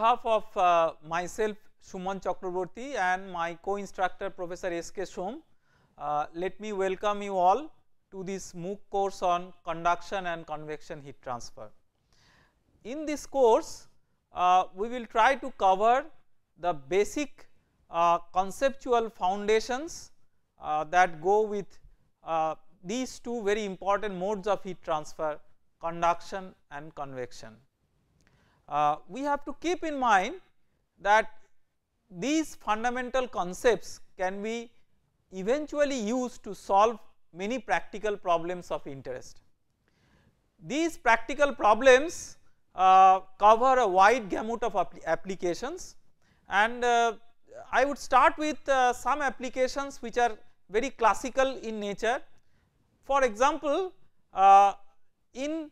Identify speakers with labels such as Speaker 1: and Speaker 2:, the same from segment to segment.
Speaker 1: behalf of uh, myself Suman Chakraborty and my co-instructor Professor S. K. Shom, uh, let me welcome you all to this MOOC course on conduction and convection heat transfer. In this course, uh, we will try to cover the basic uh, conceptual foundations uh, that go with uh, these two very important modes of heat transfer, conduction and convection. Uh, we have to keep in mind that these fundamental concepts can be eventually used to solve many practical problems of interest. These practical problems uh, cover a wide gamut of applications and uh, I would start with uh, some applications which are very classical in nature. For example, uh, in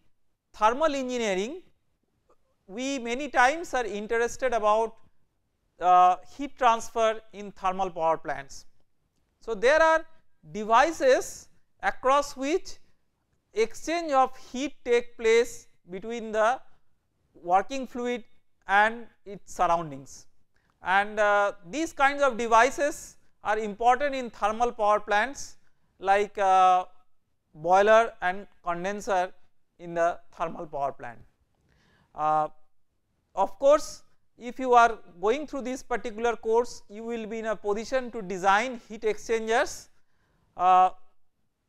Speaker 1: thermal engineering we many times are interested about uh, heat transfer in thermal power plants. So, there are devices across which exchange of heat take place between the working fluid and its surroundings and uh, these kinds of devices are important in thermal power plants like uh, boiler and condenser in the thermal power plant. Uh, of course, if you are going through this particular course, you will be in a position to design heat exchangers uh,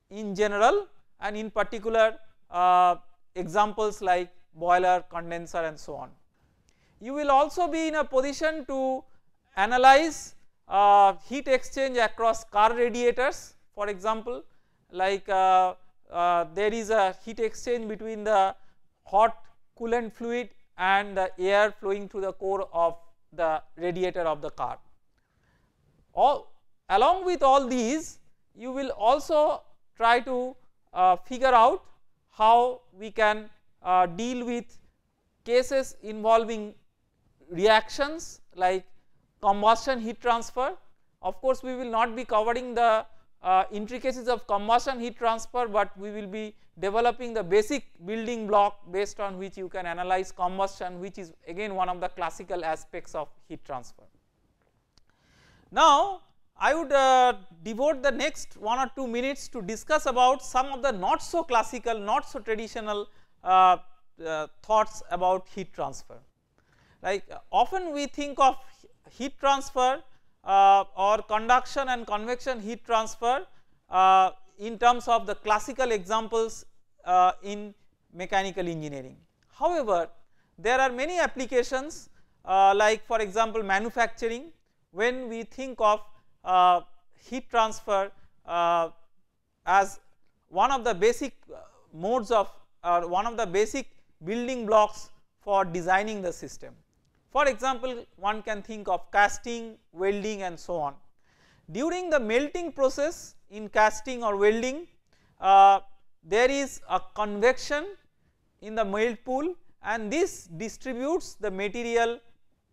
Speaker 1: in general and in particular uh, examples like boiler, condenser and so on. You will also be in a position to analyze uh, heat exchange across car radiators for example like uh, uh, there is a heat exchange between the hot coolant fluid and the air flowing through the core of the radiator of the car. All, along with all these you will also try to uh, figure out how we can uh, deal with cases involving reactions like combustion heat transfer. Of course, we will not be covering the uh, intricacies of combustion heat transfer, but we will be developing the basic building block based on which you can analyze combustion which is again one of the classical aspects of heat transfer. Now I would uh, devote the next 1 or 2 minutes to discuss about some of the not so classical, not so traditional uh, uh thoughts about heat transfer. Like often we think of heat transfer uh, or conduction and convection heat transfer uh, in terms of the classical examples uh, in mechanical engineering. However, there are many applications uh, like for example manufacturing when we think of uh, heat transfer uh, as one of the basic modes of or one of the basic building blocks for designing the system. For example, one can think of casting, welding and so on. During the melting process in casting or welding, uh, there is a convection in the melt pool and this distributes the material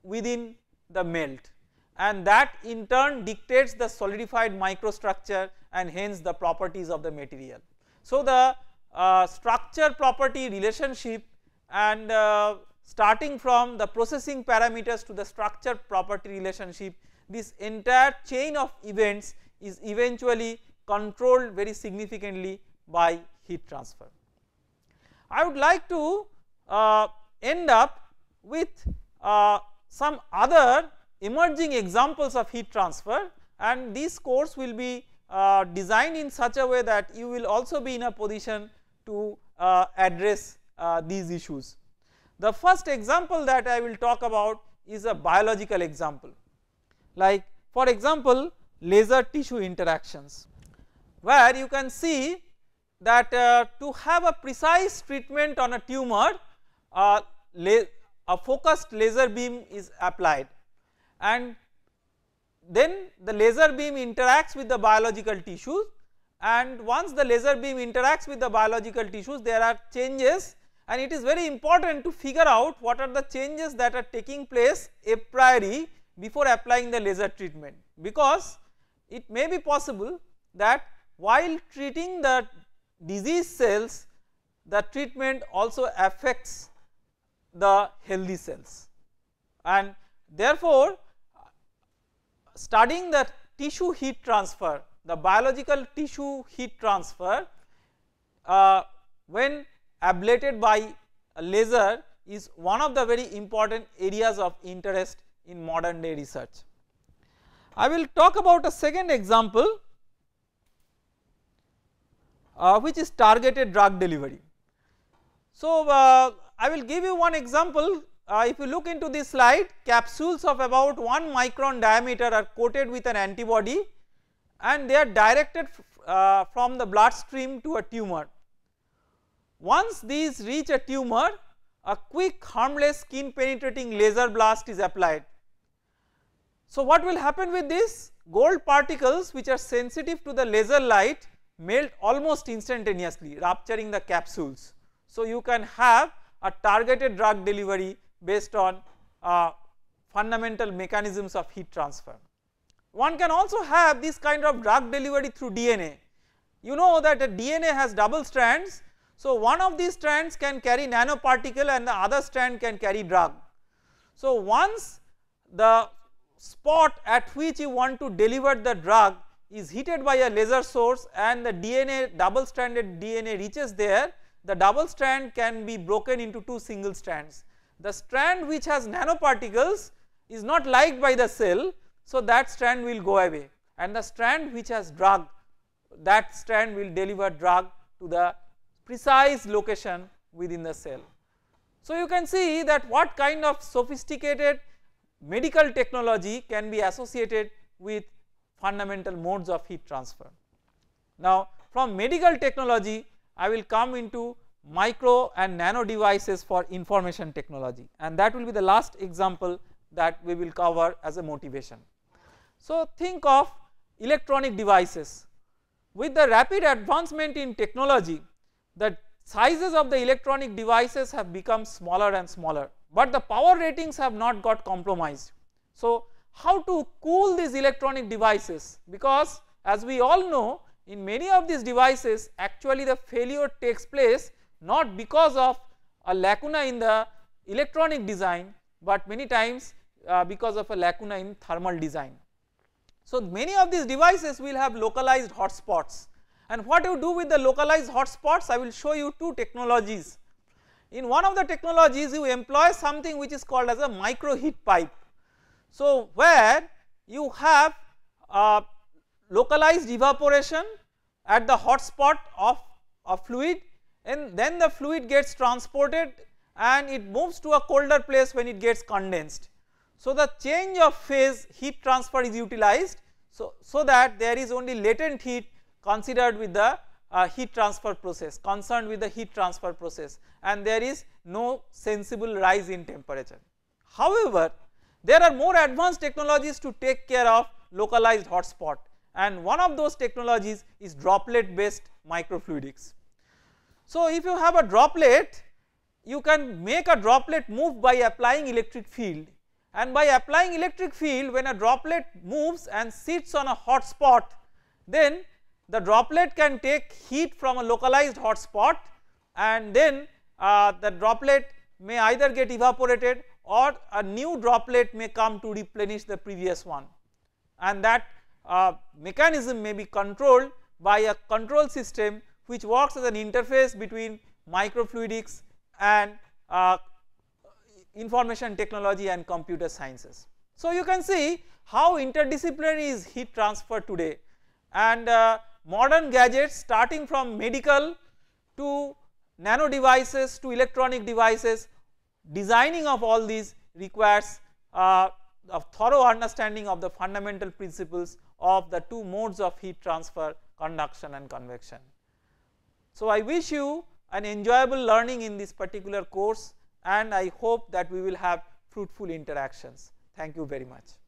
Speaker 1: within the melt and that in turn dictates the solidified microstructure and hence the properties of the material. So, the uh, structure property relationship and uh, starting from the processing parameters to the structure property relationship this entire chain of events is eventually controlled very significantly by heat transfer. I would like to uh, end up with uh, some other emerging examples of heat transfer and this course will be uh, designed in such a way that you will also be in a position to uh, address uh, these issues. The first example that I will talk about is a biological example like for example laser tissue interactions where you can see that uh, to have a precise treatment on a tumor uh, a focused laser beam is applied and then the laser beam interacts with the biological tissues and once the laser beam interacts with the biological tissues there are changes and it is very important to figure out what are the changes that are taking place a priori before applying the laser treatment because it may be possible that while treating the disease cells the treatment also affects the healthy cells and therefore studying the tissue heat transfer the biological tissue heat transfer uh, when ablated by a laser is one of the very important areas of interest in modern day research. I will talk about a second example uh, which is targeted drug delivery. So, uh, I will give you one example uh, if you look into this slide capsules of about 1 micron diameter are coated with an antibody and they are directed uh, from the bloodstream to a tumor. Once these reach a tumor a quick harmless skin penetrating laser blast is applied. So what will happen with this gold particles which are sensitive to the laser light melt almost instantaneously rupturing the capsules. So you can have a targeted drug delivery based on uh, fundamental mechanisms of heat transfer. One can also have this kind of drug delivery through DNA. You know that a DNA has double strands so, one of these strands can carry nanoparticle and the other strand can carry drug. So, once the spot at which you want to deliver the drug is heated by a laser source and the DNA double stranded DNA reaches there, the double strand can be broken into two single strands. The strand which has nanoparticles is not liked by the cell, so that strand will go away and the strand which has drug that strand will deliver drug to the precise location within the cell. So you can see that what kind of sophisticated medical technology can be associated with fundamental modes of heat transfer. Now from medical technology I will come into micro and nano devices for information technology and that will be the last example that we will cover as a motivation. So think of electronic devices with the rapid advancement in technology that sizes of the electronic devices have become smaller and smaller, but the power ratings have not got compromised. So, how to cool these electronic devices because as we all know in many of these devices actually the failure takes place not because of a lacuna in the electronic design, but many times uh, because of a lacuna in thermal design. So, many of these devices will have localized hotspots and what you do with the localized hotspots I will show you two technologies. In one of the technologies you employ something which is called as a micro heat pipe. So where you have uh, localized evaporation at the hotspot of a fluid and then the fluid gets transported and it moves to a colder place when it gets condensed. So the change of phase heat transfer is utilized so, so that there is only latent heat considered with the uh, heat transfer process concerned with the heat transfer process and there is no sensible rise in temperature. However, there are more advanced technologies to take care of localized hotspot and one of those technologies is droplet based microfluidics. So, if you have a droplet you can make a droplet move by applying electric field and by applying electric field when a droplet moves and sits on a hot spot then the droplet can take heat from a localized hot spot and then uh, the droplet may either get evaporated or a new droplet may come to replenish the previous one and that uh, mechanism may be controlled by a control system which works as an interface between microfluidics and uh, information technology and computer sciences. So you can see how interdisciplinary is heat transfer today and uh, modern gadgets starting from medical to nano devices to electronic devices designing of all these requires uh, a thorough understanding of the fundamental principles of the two modes of heat transfer conduction and convection. So, I wish you an enjoyable learning in this particular course and I hope that we will have fruitful interactions. Thank you very much.